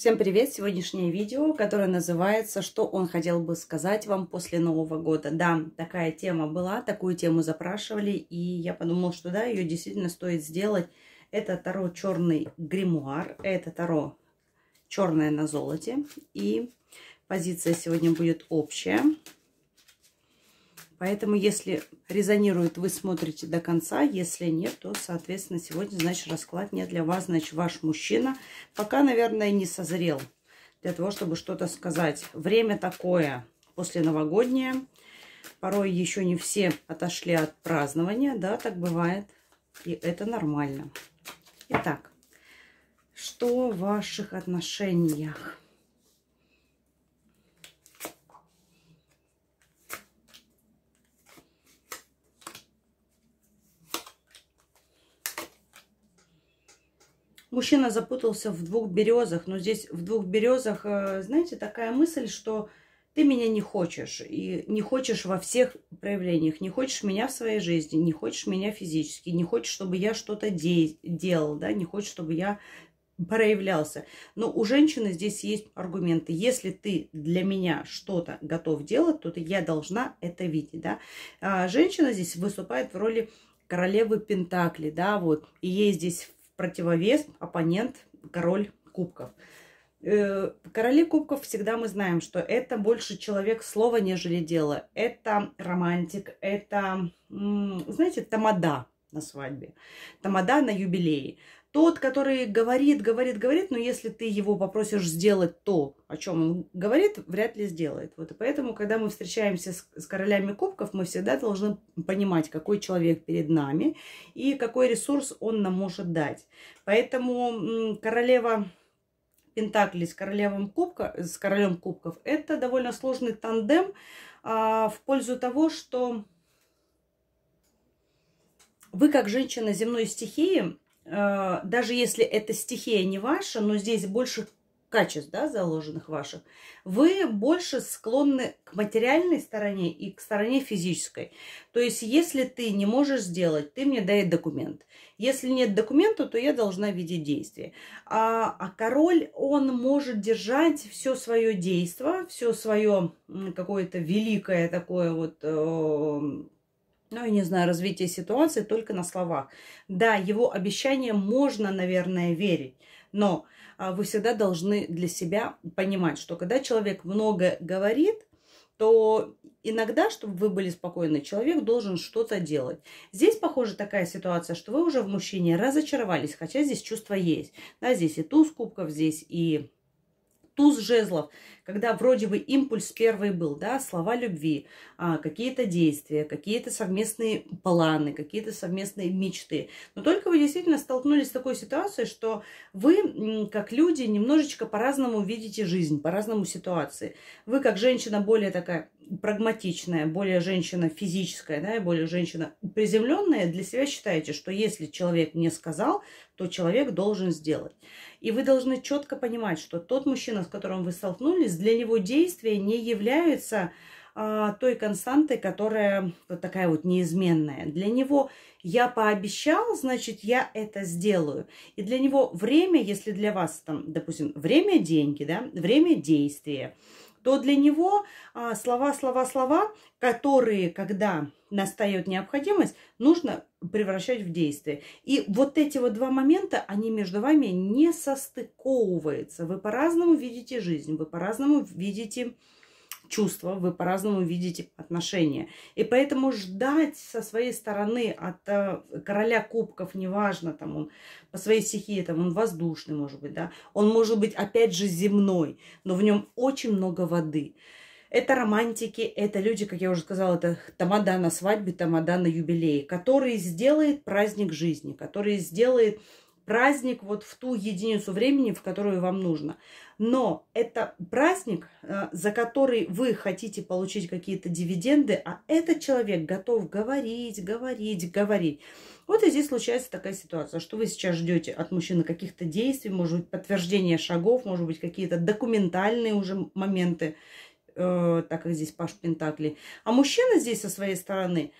Всем привет! Сегодняшнее видео, которое называется «Что он хотел бы сказать вам после Нового года?». Да, такая тема была, такую тему запрашивали, и я подумала, что да, ее действительно стоит сделать. Это Таро черный гримуар, это Таро черное на золоте, и позиция сегодня будет общая. Поэтому, если резонирует, вы смотрите до конца. Если нет, то, соответственно, сегодня, значит, расклад не для вас. Значит, ваш мужчина пока, наверное, не созрел для того, чтобы что-то сказать. Время такое после новогоднее. Порой еще не все отошли от празднования. Да, так бывает. И это нормально. Итак, что в ваших отношениях? Мужчина запутался в двух березах, но здесь в двух березах, э, знаете, такая мысль, что ты меня не хочешь, и не хочешь во всех проявлениях, не хочешь меня в своей жизни, не хочешь меня физически, не хочешь, чтобы я что-то де делал, да, не хочешь, чтобы я проявлялся. Но у женщины здесь есть аргументы. Если ты для меня что-то готов делать, то я должна это видеть, да. А женщина здесь выступает в роли королевы Пентакли, да, вот. И ей здесь противовес, оппонент, король кубков. Э, короли кубков всегда мы знаем, что это больше человек слова, нежели дело. Это романтик, это, знаете, тамада на свадьбе, тамада на юбилее. Тот, который говорит, говорит, говорит, но если ты его попросишь сделать то, о чем он говорит, вряд ли сделает. Вот и поэтому, когда мы встречаемся с, с королями кубков, мы всегда должны понимать, какой человек перед нами и какой ресурс он нам может дать. Поэтому королева Пентакли с королевом кубка, с королем кубков, это довольно сложный тандем а, в пользу того, что вы как женщина земной стихии Э, даже если эта стихия не ваша, но здесь больше качеств, да, заложенных ваших, вы больше склонны к материальной стороне и к стороне физической. То есть, если ты не можешь сделать, ты мне дай документ. Если нет документа, то я должна видеть действие. А, а король, он может держать все свое действие, все свое какое-то великое такое вот э, ну, я не знаю, развитие ситуации только на словах. Да, его обещания можно, наверное, верить, но а, вы всегда должны для себя понимать, что когда человек много говорит, то иногда, чтобы вы были спокойны, человек должен что-то делать. Здесь, похоже, такая ситуация, что вы уже в мужчине разочаровались, хотя здесь чувство есть. Да, здесь и туз кубков, здесь и туз жезлов, когда вроде бы импульс первый был, да, слова любви, а, какие-то действия, какие-то совместные планы, какие-то совместные мечты. Но только вы действительно столкнулись с такой ситуацией, что вы, как люди, немножечко по-разному видите жизнь, по-разному ситуации. Вы, как женщина, более такая прагматичная, более женщина физическая, да, и более женщина приземленная, для себя считаете, что если человек не сказал, то человек должен сделать. И вы должны четко понимать, что тот мужчина, с которым вы столкнулись, для него действия не являются а, той константой, которая вот такая вот неизменная. Для него я пообещал, значит, я это сделаю. И для него время, если для вас там, допустим, время – деньги, да, время – действия то для него а, слова, слова, слова, которые, когда настает необходимость, нужно превращать в действие. И вот эти вот два момента, они между вами не состыковываются. Вы по-разному видите жизнь, вы по-разному видите чувства, вы по-разному видите отношения. И поэтому ждать со своей стороны от э, короля кубков, неважно, там он по своей стихии, там он воздушный, может быть, да, он может быть, опять же, земной, но в нем очень много воды. Это романтики, это люди, как я уже сказала, это тамада на свадьбе, тамада на юбилее, который сделает праздник жизни, который сделает праздник вот в ту единицу времени, в которую вам нужно. Но это праздник, э, за который вы хотите получить какие-то дивиденды, а этот человек готов говорить, говорить, говорить. Вот и здесь случается такая ситуация, что вы сейчас ждете от мужчины каких-то действий, может быть, подтверждения шагов, может быть, какие-то документальные уже моменты, э, так как здесь Паш Пентакли. А мужчина здесь со своей стороны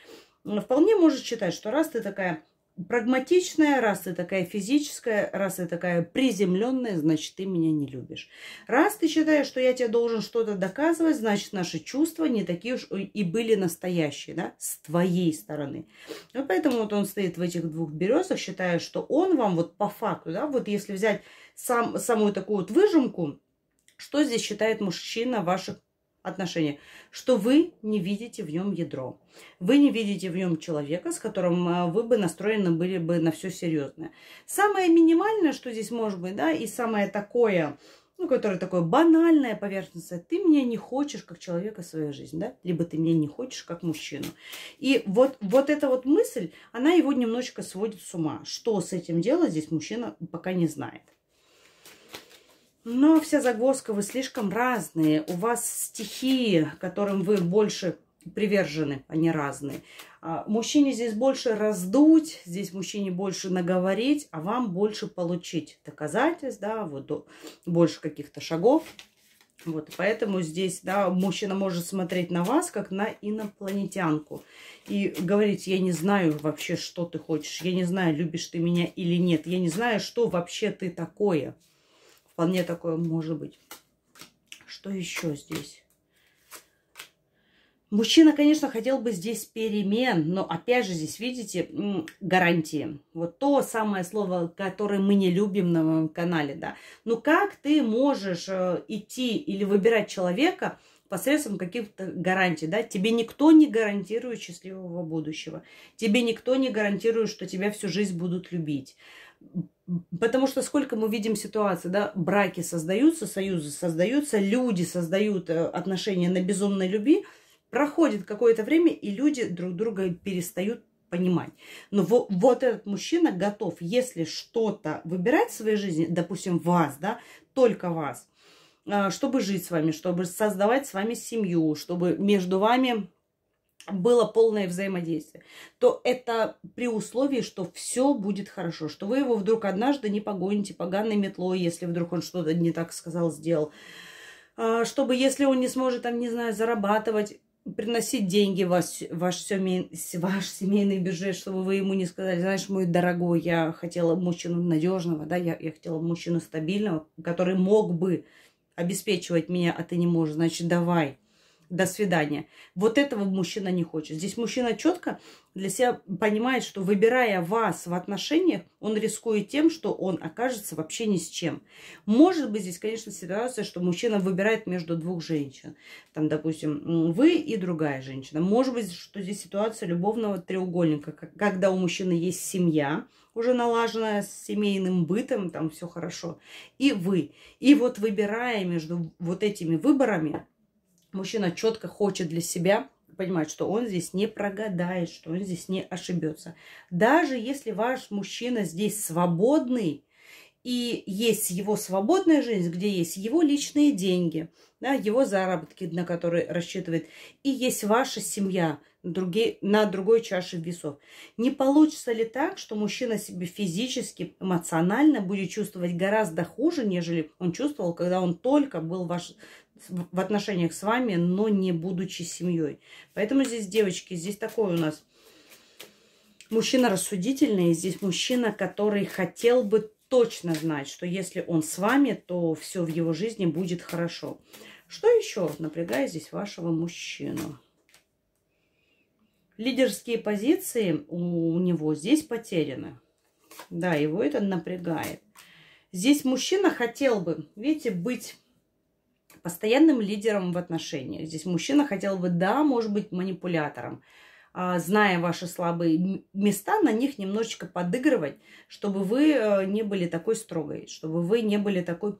вполне может считать, что раз ты такая прагматичная, раз ты такая физическая, раз ты такая приземленная, значит, ты меня не любишь. Раз ты считаешь, что я тебе должен что-то доказывать, значит, наши чувства не такие уж и были настоящие, да, с твоей стороны. Ну, поэтому вот он стоит в этих двух березах, считая, что он вам вот по факту, да, вот если взять сам, самую такую вот выжимку, что здесь считает мужчина ваших отношения, что вы не видите в нем ядро. Вы не видите в нем человека, с которым э, вы бы настроены были бы на все серьезное. Самое минимальное, что здесь может быть, да, и самое такое, ну, которое такое банальное, поверхностное, ты меня не хочешь как человека в своей жизни, да, либо ты меня не хочешь как мужчину. И вот, вот эта вот мысль, она его немножечко сводит с ума. Что с этим делать здесь мужчина пока не знает. Но вся загвоздка, вы слишком разные. У вас стихии, которым вы больше привержены, они а разные. А, мужчине здесь больше раздуть, здесь мужчине больше наговорить, а вам больше получить доказательств, да, вот больше каких-то шагов. Вот, поэтому здесь, да, мужчина может смотреть на вас, как на инопланетянку. И говорить, я не знаю вообще, что ты хочешь, я не знаю, любишь ты меня или нет, я не знаю, что вообще ты такое. Вполне такое может быть. Что еще здесь? Мужчина, конечно, хотел бы здесь перемен, но опять же здесь, видите, гарантии. Вот то самое слово, которое мы не любим на моем канале, да. Ну как ты можешь э, идти или выбирать человека посредством каких-то гарантий, да? Тебе никто не гарантирует счастливого будущего. Тебе никто не гарантирует, что тебя всю жизнь будут любить Потому что сколько мы видим ситуации, да, браки создаются, союзы создаются, люди создают э, отношения на безумной любви, проходит какое-то время, и люди друг друга перестают понимать. Но ну, вот, вот этот мужчина готов, если что-то выбирать в своей жизни, допустим, вас, да, только вас, э, чтобы жить с вами, чтобы создавать с вами семью, чтобы между вами было полное взаимодействие, то это при условии, что все будет хорошо, что вы его вдруг однажды не погоните поганой метлой, если вдруг он что-то не так сказал, сделал, а, чтобы если он не сможет там, не знаю, зарабатывать, приносить деньги в ваш, ваш, семей, ваш семейный бюджет, чтобы вы ему не сказали, знаешь, мой дорогой, я хотела мужчину надежного, да, я, я хотела мужчину стабильного, который мог бы обеспечивать меня, а ты не можешь, значит, давай – до свидания. Вот этого мужчина не хочет. Здесь мужчина четко для себя понимает, что выбирая вас в отношениях, он рискует тем, что он окажется вообще ни с чем. Может быть здесь, конечно, ситуация, что мужчина выбирает между двух женщин. Там, допустим, вы и другая женщина. Может быть, что здесь ситуация любовного треугольника, когда у мужчины есть семья, уже налаженная с семейным бытом, там все хорошо, и вы. И вот выбирая между вот этими выборами, мужчина четко хочет для себя понимать, что он здесь не прогадает, что он здесь не ошибется. Даже если ваш мужчина здесь свободный, и есть его свободная жизнь, где есть его личные деньги, да, его заработки, на которые рассчитывает, и есть ваша семья другие, на другой чаше весов. Не получится ли так, что мужчина себе физически, эмоционально будет чувствовать гораздо хуже, нежели он чувствовал, когда он только был ваш, в отношениях с вами, но не будучи семьей. Поэтому здесь, девочки, здесь такой у нас мужчина рассудительный, здесь мужчина, который хотел бы точно знать, что если он с вами, то все в его жизни будет хорошо. Что еще напрягает здесь вашего мужчину? Лидерские позиции у него здесь потеряны. Да, его это напрягает. Здесь мужчина хотел бы, видите, быть постоянным лидером в отношениях. Здесь мужчина хотел бы, да, может быть, манипулятором. А, зная ваши слабые места, на них немножечко подыгрывать, чтобы вы э, не были такой строгой, чтобы вы не были такой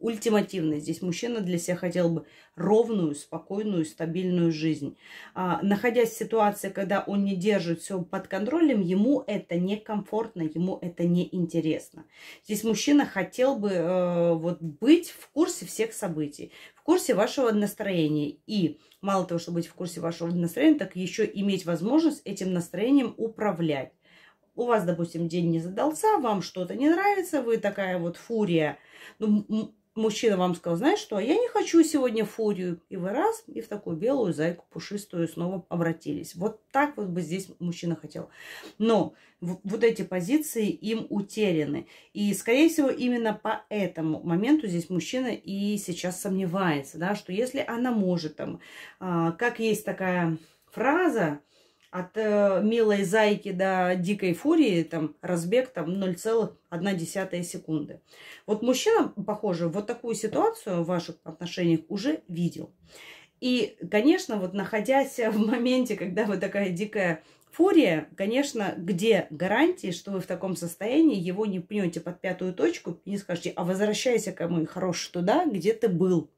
ультимативный. Здесь мужчина для себя хотел бы ровную, спокойную, стабильную жизнь. А, находясь в ситуации, когда он не держит все под контролем, ему это некомфортно, ему это неинтересно. Здесь мужчина хотел бы э, вот быть в курсе всех событий, в курсе вашего настроения. И мало того, чтобы быть в курсе вашего настроения, так еще иметь возможность этим настроением управлять. У вас, допустим, день не задался, вам что-то не нравится, вы такая вот фурия. Ну, мужчина вам сказал, знаешь что, я не хочу сегодня фурию. И вы раз, и в такую белую зайку пушистую снова обратились. Вот так вот бы здесь мужчина хотел. Но вот эти позиции им утеряны. И, скорее всего, именно по этому моменту здесь мужчина и сейчас сомневается, да, что если она может там, а, как есть такая фраза, от э, милой зайки до дикой фурии там разбег там 0,1 секунды. Вот мужчина, похоже, вот такую ситуацию в ваших отношениях уже видел. И, конечно, вот находясь в моменте, когда вы такая дикая фурия, конечно, где гарантии, что вы в таком состоянии его не пнете под пятую точку и не скажете, а возвращайся ко мой хорош туда, где ты был.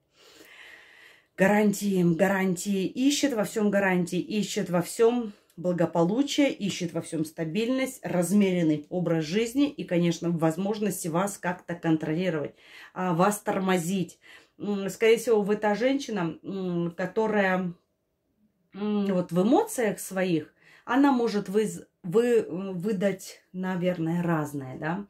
Гарантии, гарантии, ищет во всем гарантии, ищет во всем благополучие, ищет во всем стабильность, размеренный образ жизни и, конечно, возможности вас как-то контролировать, а, вас тормозить. Скорее всего, вы та женщина, которая вот в эмоциях своих, она может вы, вы, выдать, наверное, разное, да.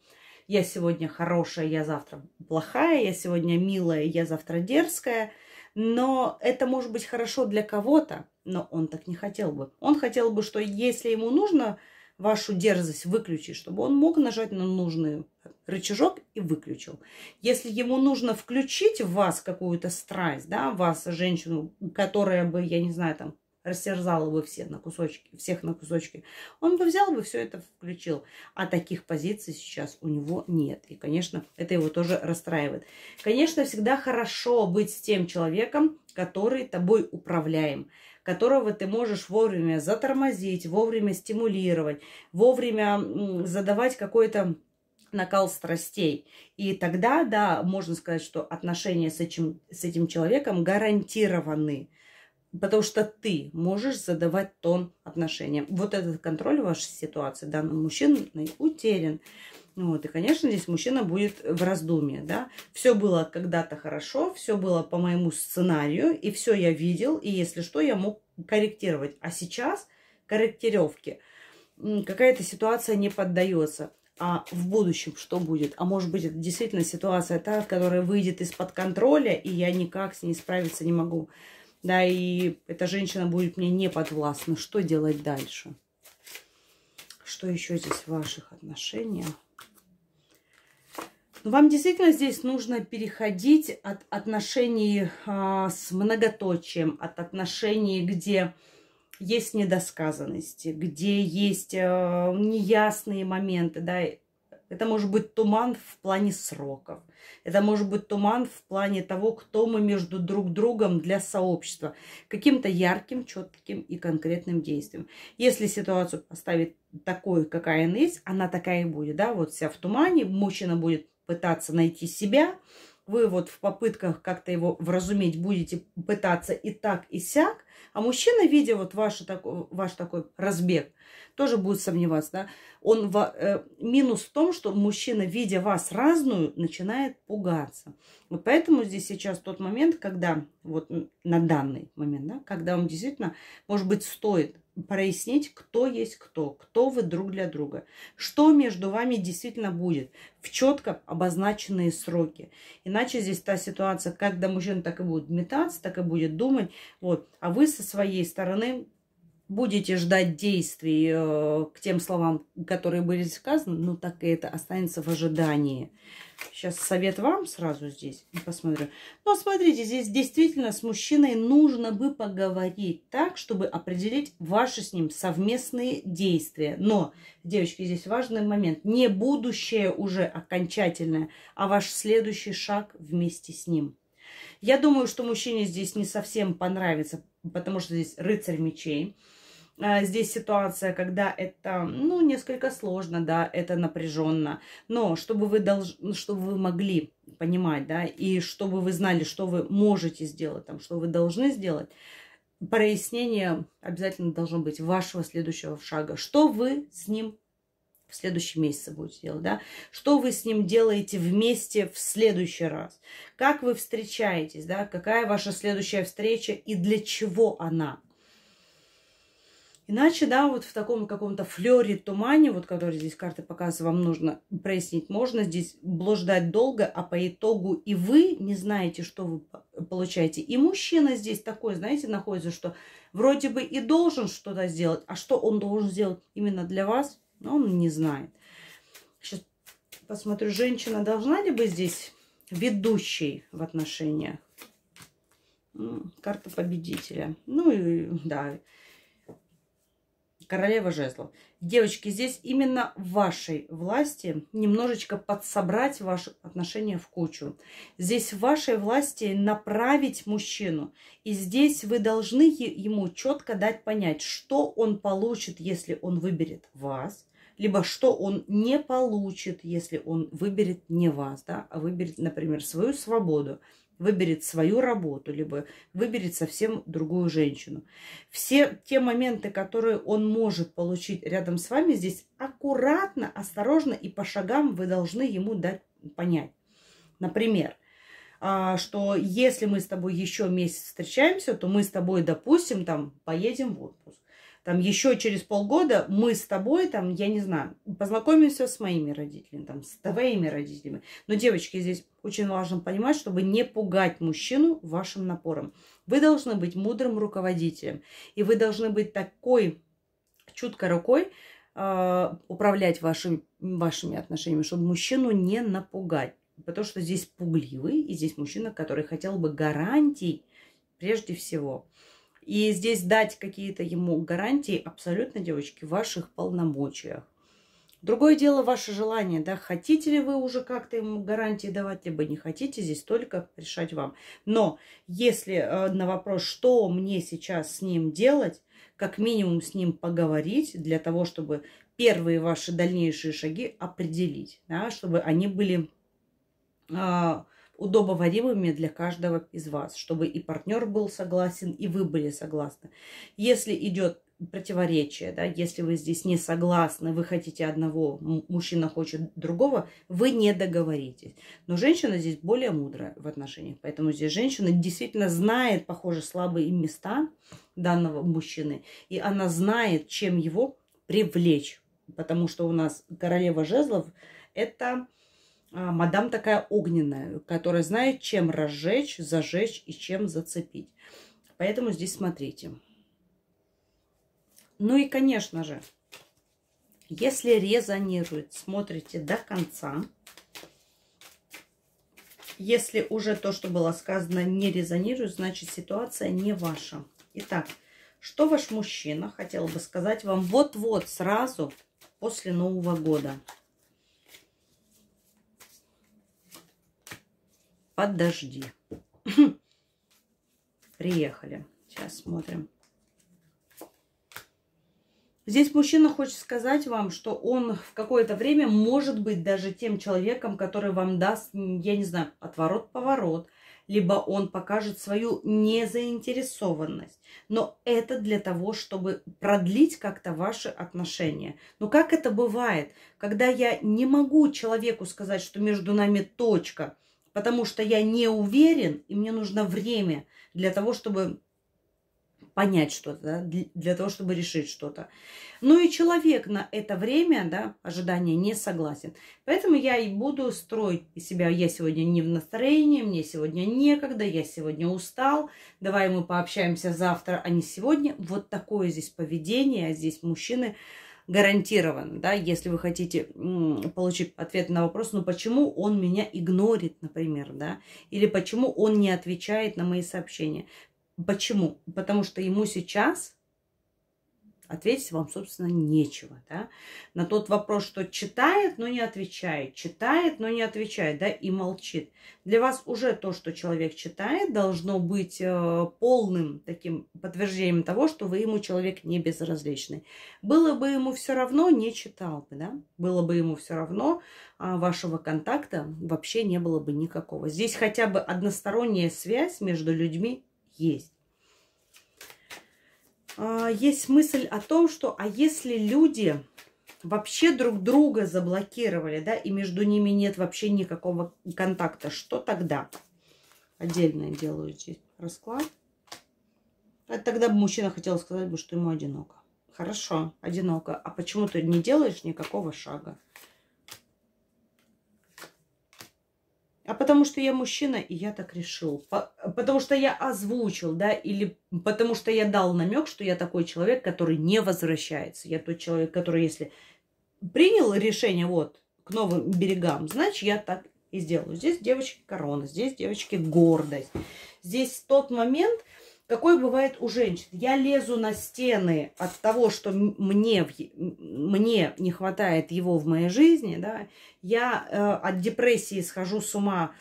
Я сегодня хорошая, я завтра плохая, я сегодня милая, я завтра дерзкая – но это может быть хорошо для кого-то, но он так не хотел бы. Он хотел бы, что если ему нужно вашу дерзость выключить, чтобы он мог нажать на нужный рычажок и выключил. Если ему нужно включить в вас какую-то страсть, да, вас, женщину, которая бы, я не знаю, там, растерзал бы все на кусочки, всех на кусочки, он бы взял бы все это включил. А таких позиций сейчас у него нет. И, конечно, это его тоже расстраивает. Конечно, всегда хорошо быть с тем человеком, который тобой управляем, которого ты можешь вовремя затормозить, вовремя стимулировать, вовремя задавать какой-то накал страстей. И тогда, да, можно сказать, что отношения с этим, с этим человеком гарантированы. Потому что ты можешь задавать тон отношениям. Вот этот контроль в вашей ситуации данного ну, мужчины утерян. Ну вот, и, конечно, здесь мужчина будет в раздумье, да. Все было когда-то хорошо, все было по моему сценарию, и все я видел, и если что, я мог корректировать. А сейчас корректировки. Какая-то ситуация не поддается. А в будущем что будет? А может быть, это действительно ситуация та, которая выйдет из-под контроля, и я никак с ней справиться не могу да, и эта женщина будет мне не подвластна. Что делать дальше? Что еще здесь в ваших отношениях? Ну, вам действительно здесь нужно переходить от отношений а, с многоточием, от отношений, где есть недосказанности, где есть а, неясные моменты, да, это может быть туман в плане сроков. Это может быть туман в плане того, кто мы между друг другом для сообщества. Каким-то ярким, четким и конкретным действием. Если ситуацию поставить такой, какая она есть, она такая и будет. Да? Вот вся в тумане, мужчина будет пытаться найти себя, вы вот в попытках как-то его вразуметь будете пытаться и так, и сяк, а мужчина, видя вот ваш, так ваш такой разбег, тоже будет сомневаться. Да? Он, э, минус в том, что мужчина, видя вас разную, начинает пугаться. Вот поэтому здесь сейчас тот момент, когда, вот на данный момент, да, когда вам действительно, может быть, стоит прояснить, кто есть кто, кто вы друг для друга, что между вами действительно будет в четко обозначенные сроки. Иначе здесь та ситуация, когда мужчина так и будет метаться, так и будет думать, вот, а вы со своей стороны будете ждать действий э, к тем словам, которые были сказаны, ну так и это останется в ожидании. Сейчас совет вам сразу здесь посмотрю. Но смотрите, здесь действительно с мужчиной нужно бы поговорить так, чтобы определить ваши с ним совместные действия. Но, девочки, здесь важный момент. Не будущее уже окончательное, а ваш следующий шаг вместе с ним. Я думаю, что мужчине здесь не совсем понравится, потому что здесь рыцарь мечей. А, здесь ситуация, когда это, ну, несколько сложно, да, это напряженно. Но чтобы вы, долж... чтобы вы могли понимать, да, и чтобы вы знали, что вы можете сделать, там, что вы должны сделать, прояснение обязательно должно быть вашего следующего шага. Что вы с ним в следующем месяце будете делать, да? Что вы с ним делаете вместе в следующий раз? Как вы встречаетесь, да? Какая ваша следующая встреча и для чего она? Иначе, да, вот в таком каком-то флере, тумане, вот который здесь карты показывают, вам нужно прояснить. Можно здесь блуждать долго, а по итогу и вы не знаете, что вы получаете. И мужчина здесь такой, знаете, находится, что вроде бы и должен что-то сделать, а что он должен сделать именно для вас, но он не знает. Сейчас посмотрю, женщина должна ли бы здесь ведущей в отношениях? Карта победителя. Ну и да, королева жезлов. Девочки, здесь именно в вашей власти немножечко подсобрать ваши отношения в кучу. Здесь в вашей власти направить мужчину. И здесь вы должны ему четко дать понять, что он получит, если он выберет вас, либо что он не получит, если он выберет не вас, да, а выберет, например, свою свободу – выберет свою работу, либо выберет совсем другую женщину. Все те моменты, которые он может получить рядом с вами, здесь аккуратно, осторожно и по шагам вы должны ему дать понять. Например, а, что если мы с тобой еще месяц встречаемся, то мы с тобой, допустим, там поедем в отпуск там еще через полгода мы с тобой, там, я не знаю, познакомимся с моими родителями, там, с твоими родителями. Но, девочки, здесь очень важно понимать, чтобы не пугать мужчину вашим напором. Вы должны быть мудрым руководителем, и вы должны быть такой чуткой рукой, а, управлять вашими, вашими отношениями, чтобы мужчину не напугать. Потому что здесь пугливый, и здесь мужчина, который хотел бы гарантий прежде всего. И здесь дать какие-то ему гарантии абсолютно, девочки, в ваших полномочиях. Другое дело ваше желание, да, хотите ли вы уже как-то ему гарантии давать, либо не хотите, здесь только решать вам. Но если э, на вопрос, что мне сейчас с ним делать, как минимум с ним поговорить для того, чтобы первые ваши дальнейшие шаги определить, да, чтобы они были э, удобоваримыми для каждого из вас, чтобы и партнер был согласен, и вы были согласны. Если идет противоречие, да, если вы здесь не согласны, вы хотите одного, мужчина хочет другого, вы не договоритесь. Но женщина здесь более мудрая в отношениях, поэтому здесь женщина действительно знает, похоже, слабые места данного мужчины, и она знает, чем его привлечь, потому что у нас королева жезлов – это а, мадам такая огненная, которая знает, чем разжечь, зажечь и чем зацепить. Поэтому здесь смотрите. Ну и, конечно же, если резонирует, смотрите до конца. Если уже то, что было сказано, не резонирует, значит ситуация не ваша. Итак, что ваш мужчина хотел бы сказать вам вот-вот сразу после Нового года? под дожди. Приехали. Сейчас смотрим. Здесь мужчина хочет сказать вам, что он в какое-то время может быть даже тем человеком, который вам даст, я не знаю, отворот-поворот, либо он покажет свою незаинтересованность. Но это для того, чтобы продлить как-то ваши отношения. Но как это бывает, когда я не могу человеку сказать, что между нами точка – потому что я не уверен, и мне нужно время для того, чтобы понять что-то, да, для того, чтобы решить что-то. Ну и человек на это время, да, ожидания не согласен. Поэтому я и буду строить из себя, я сегодня не в настроении, мне сегодня некогда, я сегодня устал, давай мы пообщаемся завтра, а не сегодня. Вот такое здесь поведение, а здесь мужчины гарантирован, да, если вы хотите получить ответ на вопрос, ну почему он меня игнорит, например, да, или почему он не отвечает на мои сообщения. Почему? Потому что ему сейчас ответить вам, собственно, нечего. Да? На тот вопрос, что читает, но не отвечает, читает, но не отвечает, да, и молчит. Для вас уже то, что человек читает, должно быть э, полным таким подтверждением того, что вы ему человек не безразличный. Было бы ему все равно, не читал бы, да? Было бы ему все равно, а вашего контакта вообще не было бы никакого. Здесь хотя бы односторонняя связь между людьми есть. А, есть мысль о том, что а если люди вообще друг друга заблокировали, да, и между ними нет вообще никакого контакта, что тогда? Отдельно делаю здесь расклад. А тогда бы мужчина хотел сказать бы, что ему одиноко. Хорошо, одиноко. А почему ты не делаешь никакого шага? А потому что я мужчина, и я так решил. потому что я озвучил, да, или потому что я дал намек, что я такой человек, который не возвращается. Я тот человек, который, если принял решение вот к новым берегам, значит, я так и сделаю. Здесь девочки корона, здесь девочки гордость. Здесь тот момент, какой бывает у женщин? Я лезу на стены от того, что мне, мне не хватает его в моей жизни, да? Я э, от депрессии схожу с ума,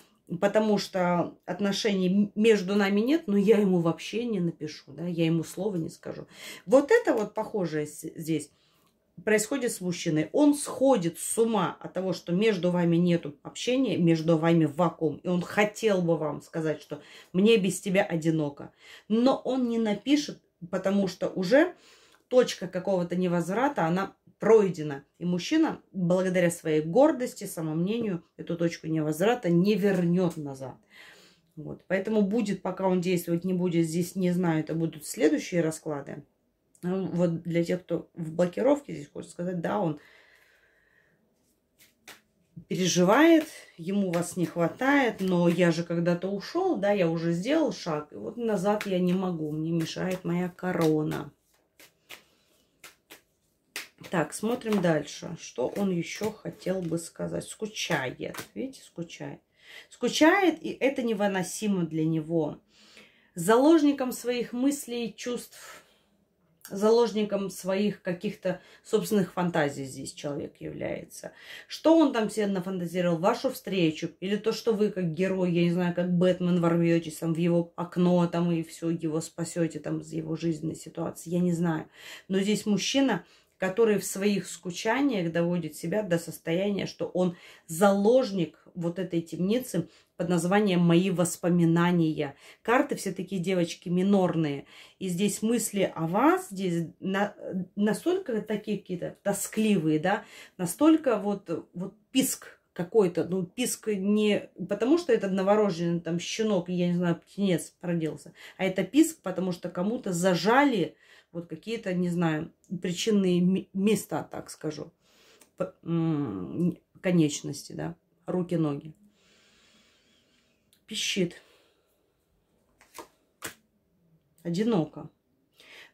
потому что отношений между нами нет, но я ему вообще не напишу, да? Я ему слова не скажу. Вот это вот похожее здесь происходит с мужчиной, он сходит с ума от того, что между вами нет общения, между вами вакуум, и он хотел бы вам сказать, что мне без тебя одиноко, но он не напишет, потому что уже точка какого-то невозврата, она пройдена. И мужчина, благодаря своей гордости, самомнению, эту точку невозврата не вернет назад. Вот. Поэтому будет, пока он действовать не будет, здесь не знаю, это будут следующие расклады. Ну, вот для тех, кто в блокировке, здесь хочет сказать, да, он переживает, ему вас не хватает, но я же когда-то ушел, да, я уже сделал шаг, и вот назад я не могу, мне мешает моя корона. Так, смотрим дальше. Что он еще хотел бы сказать? Скучает. Видите, скучает. Скучает, и это невыносимо для него. Заложником своих мыслей, чувств, заложником своих каких-то собственных фантазий здесь человек является. Что он там себе нафантазировал? Вашу встречу или то, что вы как герой, я не знаю, как Бэтмен ворветесь там в его окно там и все, его спасете там из его жизненной ситуации, я не знаю. Но здесь мужчина, который в своих скучаниях доводит себя до состояния, что он заложник вот этой темницы, под названием «Мои воспоминания». Карты все такие девочки минорные. И здесь мысли о вас, здесь на, настолько такие какие-то тоскливые, да, настолько вот, вот писк какой-то, ну, писк не потому, что это новорожденный там щенок, я не знаю, птенец родился, а это писк, потому что кому-то зажали вот какие-то, не знаю, причинные места, так скажу, конечности, да, руки, ноги пищит. Одиноко.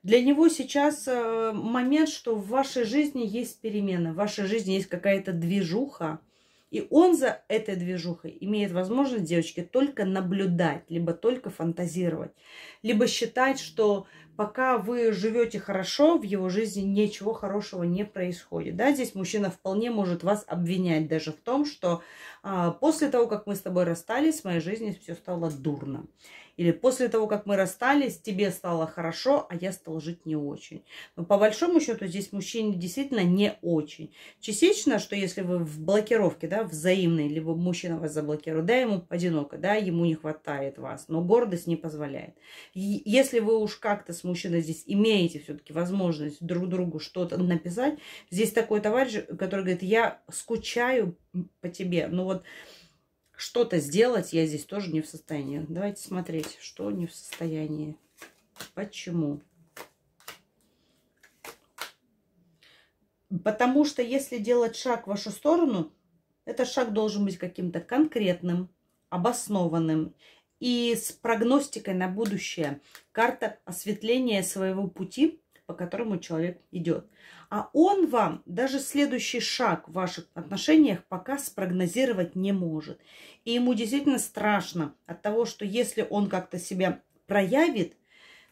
Для него сейчас э, момент, что в вашей жизни есть перемены, в вашей жизни есть какая-то движуха, и он за этой движухой имеет возможность, девочки, только наблюдать, либо только фантазировать, либо считать, что пока вы живете хорошо, в его жизни ничего хорошего не происходит. Да? Здесь мужчина вполне может вас обвинять даже в том, что а, после того, как мы с тобой расстались, в моей жизни все стало дурно. Или после того, как мы расстались, тебе стало хорошо, а я стал жить не очень. Но по большому счету здесь мужчине действительно не очень. Частично, что если вы в блокировке, да, взаимной, либо мужчина вас заблокирует, да, ему одиноко, да, ему не хватает вас, но гордость не позволяет. И если вы уж как-то с мужчиной здесь имеете все-таки возможность друг другу что-то написать, здесь такой товарищ, который говорит, я скучаю по тебе, ну вот что-то сделать я здесь тоже не в состоянии. Давайте смотреть, что не в состоянии. Почему? Потому что если делать шаг в вашу сторону, этот шаг должен быть каким-то конкретным, обоснованным и с прогностикой на будущее. Карта осветления своего пути по которому человек идет. А он вам даже следующий шаг в ваших отношениях пока спрогнозировать не может. И ему действительно страшно от того, что если он как-то себя проявит,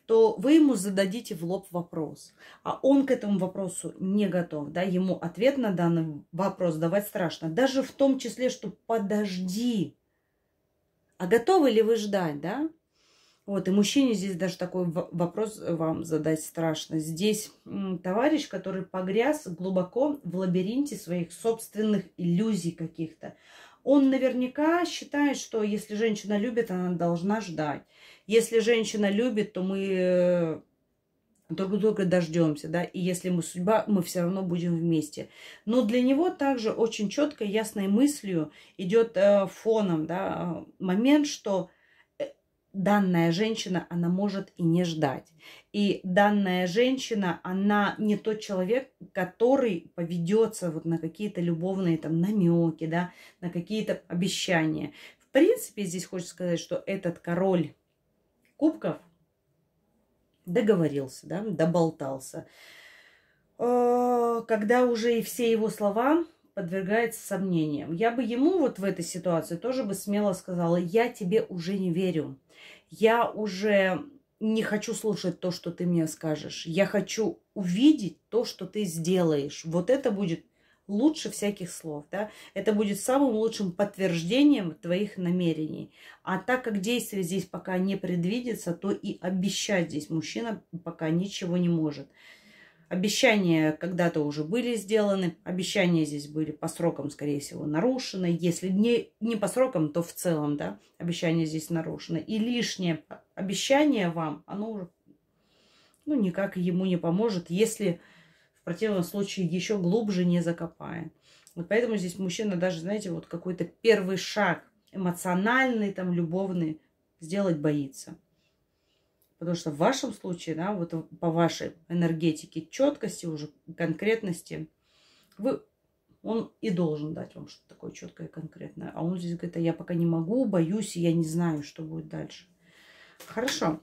то вы ему зададите в лоб вопрос. А он к этому вопросу не готов. Да? Ему ответ на данный вопрос давать страшно. Даже в том числе, что подожди. А готовы ли вы ждать, да? Вот, и мужчине здесь даже такой вопрос э, вам задать страшно. Здесь товарищ, который погряз глубоко в лабиринте своих собственных иллюзий каких-то. Он наверняка считает, что если женщина любит, она должна ждать. Если женщина любит, то мы э, друг друга дождемся, да, и если мы судьба, мы все равно будем вместе. Но для него также очень четко, ясной мыслью идет э, фоном, да, момент, что данная женщина, она может и не ждать. И данная женщина, она не тот человек, который поведется вот на какие-то любовные там намеки, да, на какие-то обещания. В принципе, здесь хочется сказать, что этот король кубков договорился, да, доболтался. А, когда уже и все его слова подвергается сомнениям. Я бы ему вот в этой ситуации тоже бы смело сказала, я тебе уже не верю. Я уже не хочу слушать то, что ты мне скажешь. Я хочу увидеть то, что ты сделаешь. Вот это будет лучше всяких слов, да. Это будет самым лучшим подтверждением твоих намерений. А так как действие здесь пока не предвидится, то и обещать здесь мужчина пока ничего не может. Обещания когда-то уже были сделаны, обещания здесь были по срокам, скорее всего, нарушены. Если не, не по срокам, то в целом, да, обещания здесь нарушены. И лишнее обещание вам, оно уже, ну, никак ему не поможет, если в противном случае еще глубже не закопаем. Вот поэтому здесь мужчина даже, знаете, вот какой-то первый шаг эмоциональный, там, любовный сделать боится. Потому что в вашем случае, да, вот по вашей энергетике четкости, уже конкретности, вы, он и должен дать вам что-то такое четкое и конкретное. А он здесь говорит, а я пока не могу, боюсь, и я не знаю, что будет дальше. Хорошо.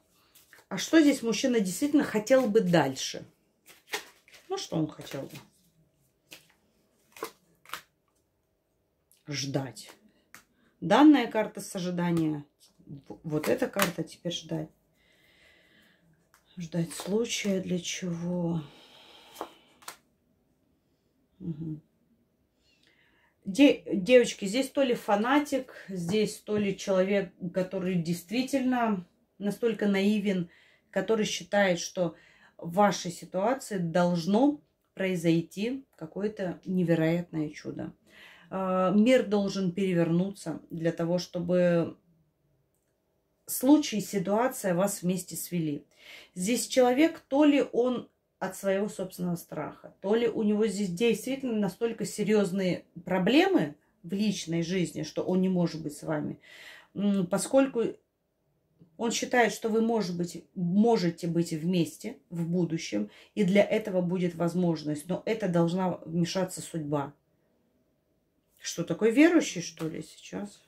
А что здесь мужчина действительно хотел бы дальше? Ну, что он хотел бы? Ждать. Данная карта с ожидания. Вот эта карта теперь ждать. Ждать случая для чего? Угу. девочки, здесь то ли фанатик, здесь то ли человек, который действительно настолько наивен, который считает, что в вашей ситуации должно произойти какое-то невероятное чудо. А, мир должен перевернуться для того, чтобы случай, ситуация вас вместе свели. Здесь человек, то ли он от своего собственного страха, то ли у него здесь действительно настолько серьезные проблемы в личной жизни, что он не может быть с вами, поскольку он считает, что вы может быть, можете быть вместе в будущем, и для этого будет возможность, но это должна вмешаться судьба. Что, такой верующий, что ли, сейчас?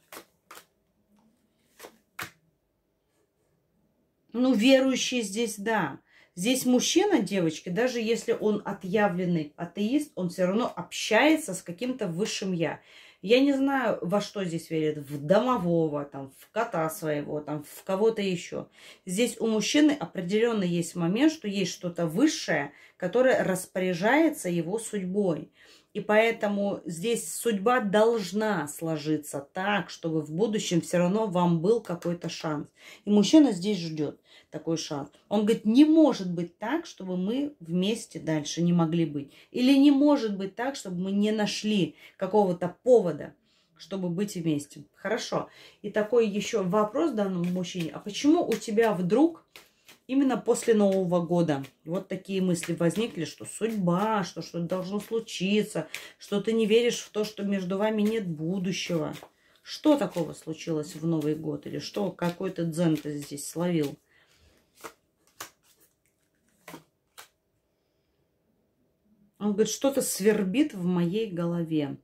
Ну, верующие здесь, да. Здесь мужчина, девочки, даже если он отъявленный атеист, он все равно общается с каким-то высшим «я». Я не знаю, во что здесь верит: В домового, там, в кота своего, там, в кого-то еще. Здесь у мужчины определенно есть момент, что есть что-то высшее, которое распоряжается его судьбой. И поэтому здесь судьба должна сложиться так, чтобы в будущем все равно вам был какой-то шанс. И мужчина здесь ждет такой шанс. Он говорит, не может быть так, чтобы мы вместе дальше не могли быть. Или не может быть так, чтобы мы не нашли какого-то повода, чтобы быть вместе. Хорошо. И такой еще вопрос данному мужчине. А почему у тебя вдруг именно после Нового года. Вот такие мысли возникли, что судьба, что что-то должно случиться, что ты не веришь в то, что между вами нет будущего. Что такого случилось в Новый год? Или что, какой-то дзен ты здесь словил? Он говорит, что-то свербит в моей голове.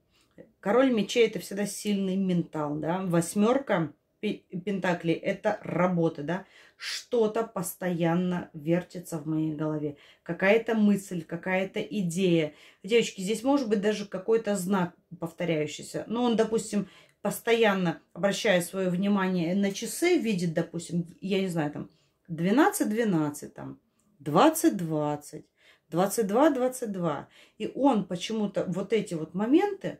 Король мечей – это всегда сильный ментал, да. Восьмерка пентаклей – это работа, да что-то постоянно вертится в моей голове. Какая-то мысль, какая-то идея. Девочки, здесь может быть даже какой-то знак повторяющийся. Но ну, он, допустим, постоянно обращая свое внимание на часы, видит, допустим, я не знаю, там 12-12, там 20-20, 22-22. И он почему-то вот эти вот моменты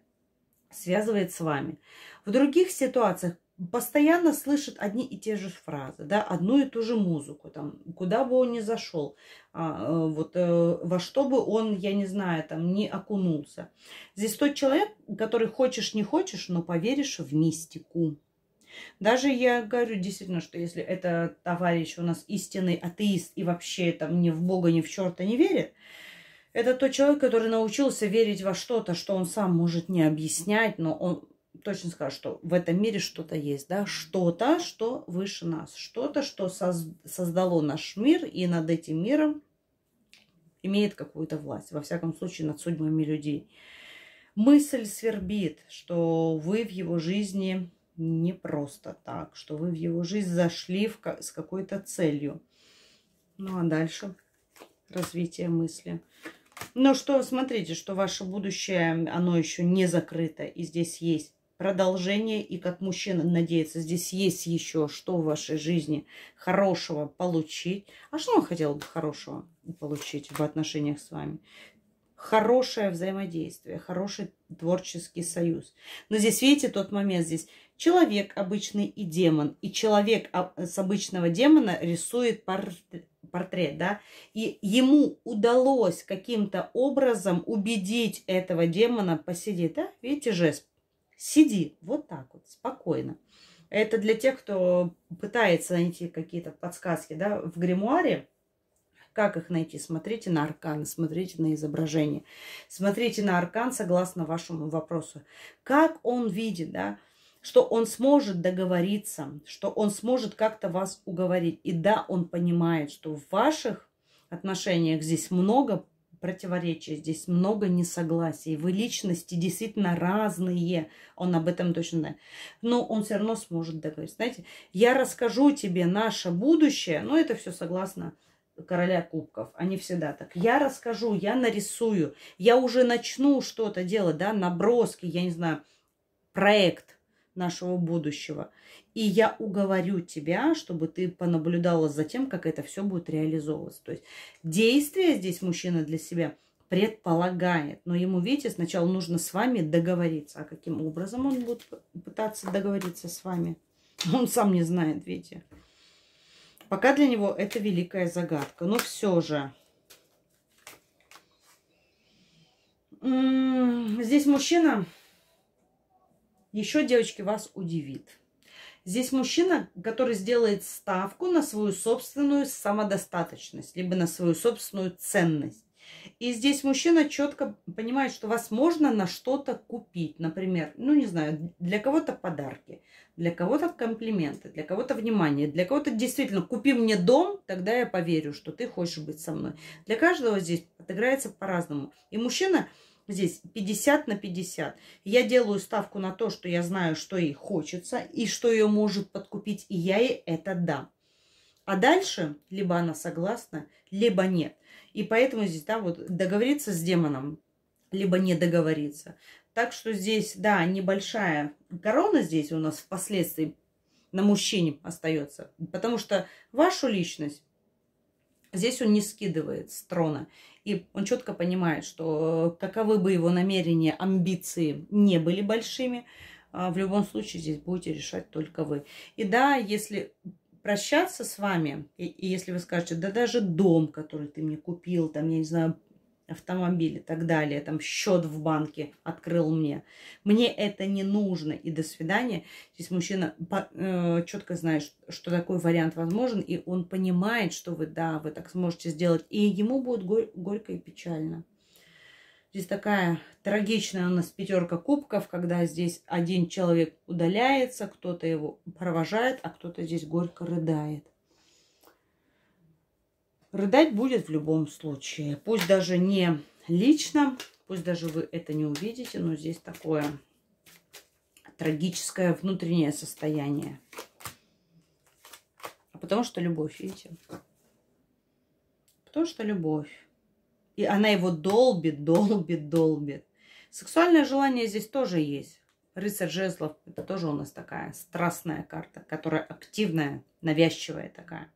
связывает с вами. В других ситуациях постоянно слышит одни и те же фразы, да, одну и ту же музыку, там, куда бы он ни зашел, а, э, вот э, во что бы он, я не знаю, там, не окунулся. Здесь тот человек, который хочешь, не хочешь, но поверишь в мистику. Даже я говорю действительно, что если это товарищ у нас истинный атеист и вообще там ни в Бога, ни в черта не верит, это тот человек, который научился верить во что-то, что он сам может не объяснять, но он точно скажу, что в этом мире что-то есть, да, что-то, что выше нас, что-то, что создало наш мир, и над этим миром имеет какую-то власть, во всяком случае, над судьбами людей. Мысль свербит, что вы в его жизни не просто так, что вы в его жизнь зашли в с какой-то целью. Ну а дальше развитие мысли. Но что, смотрите, что ваше будущее, оно еще не закрыто, и здесь есть продолжение и как мужчина надеется, здесь есть еще что в вашей жизни хорошего получить. А что он хотел бы хорошего получить в отношениях с вами? Хорошее взаимодействие, хороший творческий союз. Но здесь, видите, тот момент здесь. Человек обычный и демон. И человек а, с обычного демона рисует портрет да, и ему удалось каким-то образом убедить этого демона посидеть, да, видите жест Сиди вот так вот, спокойно. Это для тех, кто пытается найти какие-то подсказки да, в гримуаре. Как их найти? Смотрите на арканы смотрите на изображение. Смотрите на аркан согласно вашему вопросу. Как он видит, да, что он сможет договориться, что он сможет как-то вас уговорить. И да, он понимает, что в ваших отношениях здесь много противоречия, здесь много несогласий. Вы личности действительно разные, он об этом точно знает. Но он все равно сможет договориться. Знаете, я расскажу тебе наше будущее, но это все согласно короля кубков. Они всегда так. Я расскажу, я нарисую, я уже начну что-то делать, да, наброски, я не знаю, проект нашего будущего и я уговорю тебя, чтобы ты понаблюдала за тем, как это все будет реализовываться. То есть действие здесь мужчина для себя предполагает, но ему, видите, сначала нужно с вами договориться. А каким образом он будет пытаться договориться с вами? Он сам не знает, видите. Пока для него это великая загадка. Но ну, все же... М-м, здесь мужчина еще, девочки, вас удивит. Здесь мужчина, который сделает ставку на свою собственную самодостаточность, либо на свою собственную ценность. И здесь мужчина четко понимает, что вас можно на что-то купить. Например, ну не знаю, для кого-то подарки, для кого-то комплименты, для кого-то внимание, для кого-то действительно купи мне дом, тогда я поверю, что ты хочешь быть со мной. Для каждого здесь отыграется по-разному. И мужчина здесь 50 на 50. Я делаю ставку на то, что я знаю, что ей хочется и что ее может подкупить, и я ей это дам. А дальше либо она согласна, либо нет. И поэтому здесь, да, вот договориться с демоном, либо не договориться. Так что здесь, да, небольшая корона здесь у нас впоследствии на мужчине остается. Потому что вашу личность здесь он не скидывает с трона. И он четко понимает, что э, каковы бы его намерения, амбиции не были большими, а, в любом случае здесь будете решать только вы. И да, если прощаться с вами, и, и если вы скажете, да даже дом, который ты мне купил, там, я не знаю, автомобиль и так далее, там счет в банке открыл мне. Мне это не нужно, и до свидания. Здесь мужчина э, четко знает, что такой вариант возможен, и он понимает, что вы, да, вы так сможете сделать, и ему будет горь горько и печально. Здесь такая трагичная у нас пятерка кубков, когда здесь один человек удаляется, кто-то его провожает, а кто-то здесь горько рыдает. Рыдать будет в любом случае. Пусть даже не лично, пусть даже вы это не увидите, но здесь такое трагическое внутреннее состояние. А потому что любовь, видите? Потому что любовь. И она его долбит, долбит, долбит. Сексуальное желание здесь тоже есть. Рыцарь жезлов, это тоже у нас такая страстная карта, которая активная, навязчивая такая.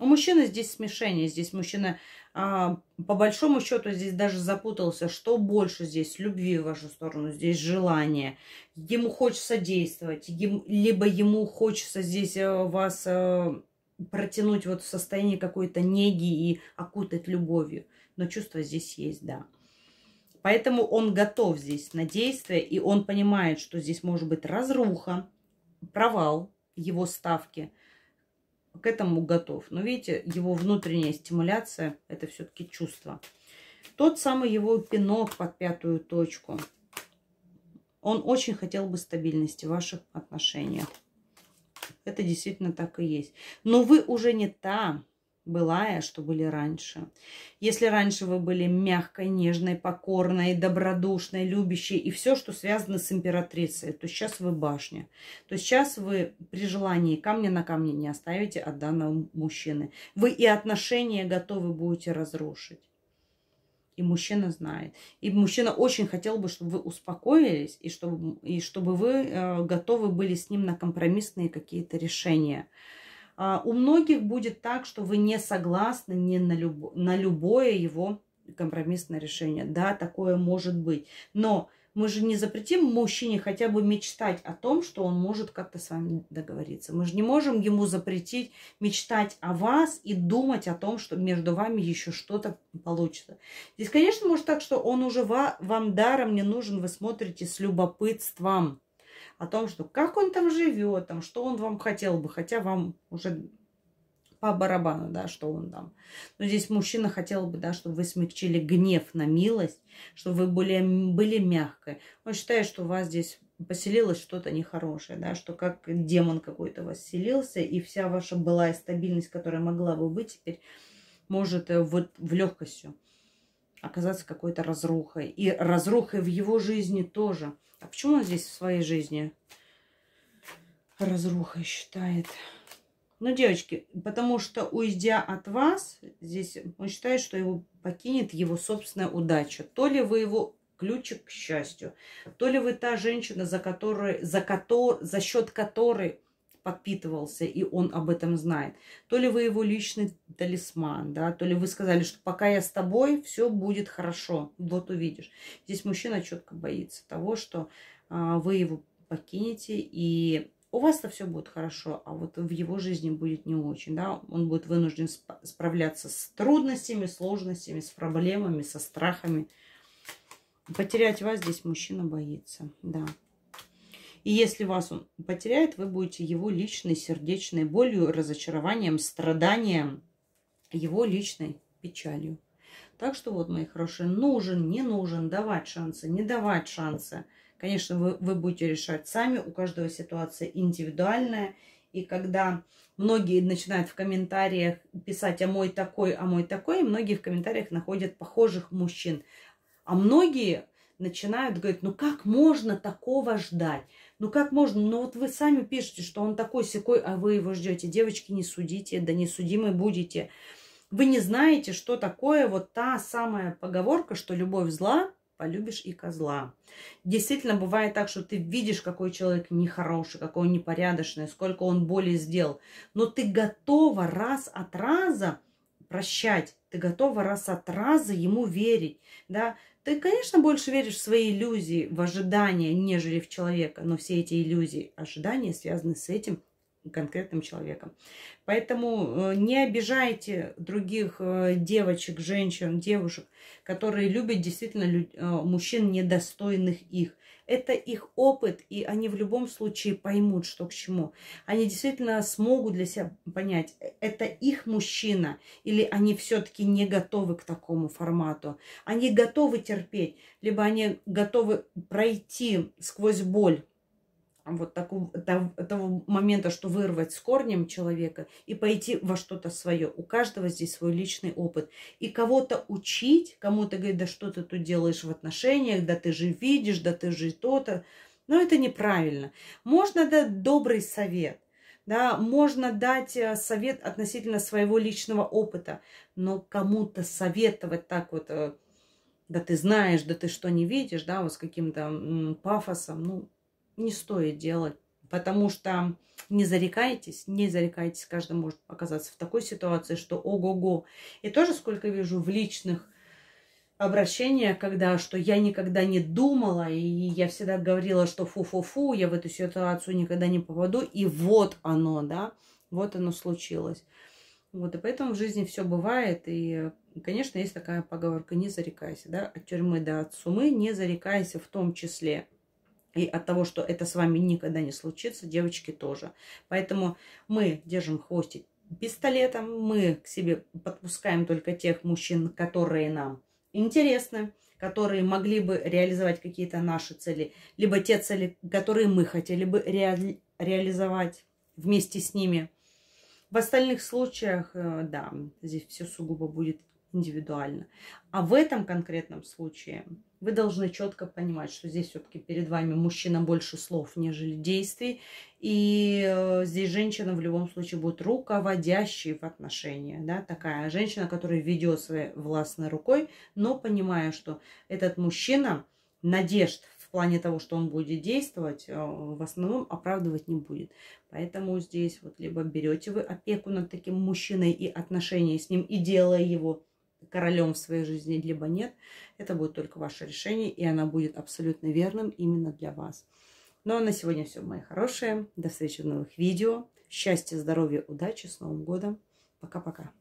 У ну, мужчины здесь смешение. Здесь мужчина, а, по большому счету, здесь даже запутался, что больше здесь любви в вашу сторону, здесь желание. Ему хочется действовать, ему, либо ему хочется здесь э, вас а, протянуть вот в состоянии какой-то неги и окутать любовью. Но чувство здесь есть, да. Поэтому он готов здесь на действие, и он понимает, что здесь может быть разруха, провал его ставки – к этому готов. Но видите, его внутренняя стимуляция – это все-таки чувство. Тот самый его пинок под пятую точку. Он очень хотел бы стабильности в ваших отношениях. Это действительно так и есть. Но вы уже не там былая, а что были раньше. Если раньше вы были мягкой, нежной, покорной, добродушной, любящей и все, что связано с императрицей, то сейчас вы башня. То сейчас вы при желании камня на камне не оставите от данного мужчины. Вы и отношения готовы будете разрушить. И мужчина знает. И мужчина очень хотел бы, чтобы вы успокоились, и чтобы, и чтобы вы э, готовы были с ним на компромиссные какие-то решения. А, у многих будет так, что вы не согласны не на, любо, на любое его компромиссное решение. Да, такое может быть. Но мы же не запретим мужчине хотя бы мечтать о том, что он может как-то с вами договориться. Мы же не можем ему запретить мечтать о вас и думать о том, что между вами еще что-то получится. Здесь, конечно, может так, что он уже вам даром не нужен, вы смотрите с любопытством о том, что как он там живет, там, что он вам хотел бы, хотя вам уже по барабану, да, что он там. Но здесь мужчина хотел бы, да, чтобы вы смягчили гнев на милость, чтобы вы были были мягкой. Он считает, что у вас здесь поселилось что-то нехорошее, да, что как демон какой-то вас селился, и вся ваша былая стабильность, которая могла бы быть теперь, может э, вот в легкостью оказаться какой-то разрухой. И разрухой в его жизни тоже – а почему он здесь в своей жизни разрухой считает? Ну, девочки, потому что, уйдя от вас, здесь он считает, что его покинет его собственная удача. То ли вы его ключик к счастью, то ли вы та женщина, за, которой, за, котор, за счет которой подпитывался, и он об этом знает. То ли вы его личный талисман, да, то ли вы сказали, что пока я с тобой, все будет хорошо, вот увидишь. Здесь мужчина четко боится того, что а, вы его покинете, и у вас-то все будет хорошо, а вот в его жизни будет не очень, да, он будет вынужден справляться с трудностями, сложностями, с проблемами, со страхами. Потерять вас здесь мужчина боится, да. И если вас он потеряет, вы будете его личной сердечной болью, разочарованием, страданием, его личной печалью. Так что вот, мои хорошие, нужен, не нужен, давать шансы, не давать шансы. Конечно, вы, вы будете решать сами, у каждого ситуация индивидуальная. И когда многие начинают в комментариях писать «а мой такой, а мой такой», многие в комментариях находят похожих мужчин. А многие начинают говорить, ну как можно такого ждать? Ну как можно? Ну вот вы сами пишете, что он такой секой, а вы его ждете. Девочки, не судите, да не судимы будете. Вы не знаете, что такое вот та самая поговорка, что любовь зла, полюбишь и козла. Действительно, бывает так, что ты видишь, какой человек нехороший, какой он непорядочный, сколько он боли сделал. Но ты готова раз от раза прощать, ты готова раз от раза ему верить, да, ты, конечно, больше веришь в свои иллюзии, в ожидания, нежели в человека, но все эти иллюзии, ожидания связаны с этим конкретным человеком. Поэтому э, не обижайте других э, девочек, женщин, девушек, которые любят действительно э, мужчин, недостойных их. Это их опыт, и они в любом случае поймут, что к чему. Они действительно смогут для себя понять, э, это их мужчина, или они все-таки не готовы к такому формату. Они готовы терпеть, либо они готовы пройти сквозь боль вот такого, того момента, что вырвать с корнем человека и пойти во что-то свое. У каждого здесь свой личный опыт. И кого-то учить, кому-то говорить, да что ты тут делаешь в отношениях, да ты же видишь, да ты же то-то. Но это неправильно. Можно дать добрый совет, да, можно дать э, совет относительно своего личного опыта, но кому-то советовать так вот, э, да ты знаешь, да ты что не видишь, да, вот с каким-то пафосом, ну, не стоит делать, потому что не зарекайтесь, не зарекайтесь, каждый может оказаться в такой ситуации, что ого-го. И тоже сколько вижу в личных обращения, когда что я никогда не думала, и я всегда говорила, что фу-фу-фу, я в эту ситуацию никогда не попаду, и вот оно, да, вот оно случилось. Вот, и поэтому в жизни все бывает, и, конечно, есть такая поговорка, не зарекайся, да, от тюрьмы до от сумы, не зарекайся в том числе. И от того, что это с вами никогда не случится, девочки тоже. Поэтому мы держим хвостик пистолетом, мы к себе подпускаем только тех мужчин, которые нам интересны, которые могли бы реализовать какие-то наши цели, либо те цели, которые мы хотели бы ре реализовать вместе с ними. В остальных случаях, э, да, здесь все сугубо будет индивидуально. А в этом конкретном случае вы должны четко понимать, что здесь все-таки перед вами мужчина больше слов, нежели действий. И э, здесь женщина в любом случае будет руководящей в отношениях. Да? Такая женщина, которая ведет своей властной рукой, но понимая, что этот мужчина надежд в плане того, что он будет действовать, э, в основном оправдывать не будет. Поэтому здесь вот либо берете вы опеку над таким мужчиной и отношения с ним, и делая его королем в своей жизни, либо нет, это будет только ваше решение, и она будет абсолютно верным именно для вас. Ну а на сегодня все, мои хорошие. До встречи в новых видео. Счастья, здоровья, удачи. С Новым годом. Пока-пока.